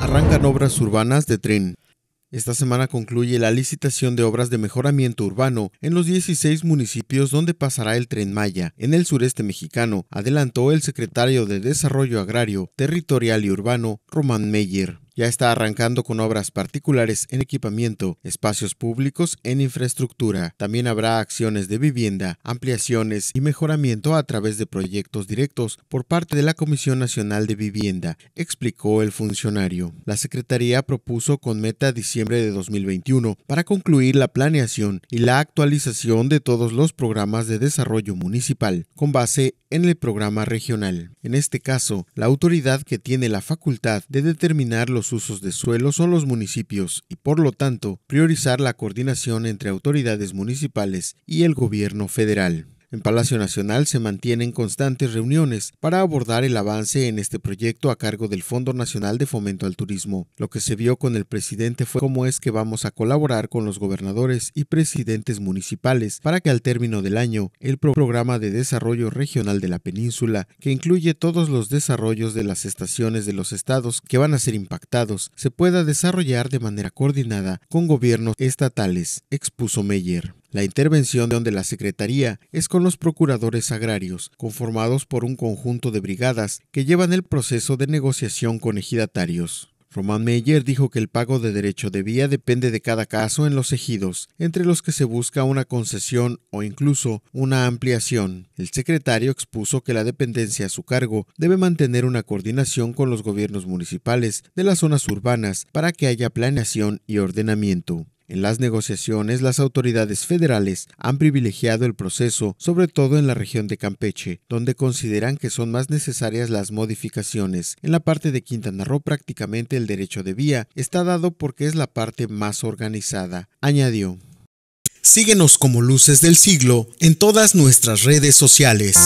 Arrancan obras urbanas de tren. Esta semana concluye la licitación de obras de mejoramiento urbano en los 16 municipios donde pasará el tren Maya, en el sureste mexicano, adelantó el secretario de Desarrollo Agrario, Territorial y Urbano, Román Meyer ya está arrancando con obras particulares en equipamiento, espacios públicos, en infraestructura. También habrá acciones de vivienda, ampliaciones y mejoramiento a través de proyectos directos por parte de la Comisión Nacional de Vivienda, explicó el funcionario. La Secretaría propuso con meta diciembre de 2021 para concluir la planeación y la actualización de todos los programas de desarrollo municipal, con base en el programa regional. En este caso, la autoridad que tiene la facultad de determinar los usos de suelos son los municipios y, por lo tanto, priorizar la coordinación entre autoridades municipales y el gobierno federal. En Palacio Nacional se mantienen constantes reuniones para abordar el avance en este proyecto a cargo del Fondo Nacional de Fomento al Turismo. Lo que se vio con el presidente fue cómo es que vamos a colaborar con los gobernadores y presidentes municipales para que al término del año el programa de desarrollo regional de la península, que incluye todos los desarrollos de las estaciones de los estados que van a ser impactados, se pueda desarrollar de manera coordinada con gobiernos estatales, expuso Meyer. La intervención de la Secretaría es con los procuradores agrarios, conformados por un conjunto de brigadas que llevan el proceso de negociación con ejidatarios. Román Meyer dijo que el pago de derecho de vía depende de cada caso en los ejidos, entre los que se busca una concesión o incluso una ampliación. El secretario expuso que la dependencia a su cargo debe mantener una coordinación con los gobiernos municipales de las zonas urbanas para que haya planeación y ordenamiento. En las negociaciones, las autoridades federales han privilegiado el proceso, sobre todo en la región de Campeche, donde consideran que son más necesarias las modificaciones. En la parte de Quintana Roo prácticamente el derecho de vía está dado porque es la parte más organizada, añadió. Síguenos como Luces del Siglo en todas nuestras redes sociales.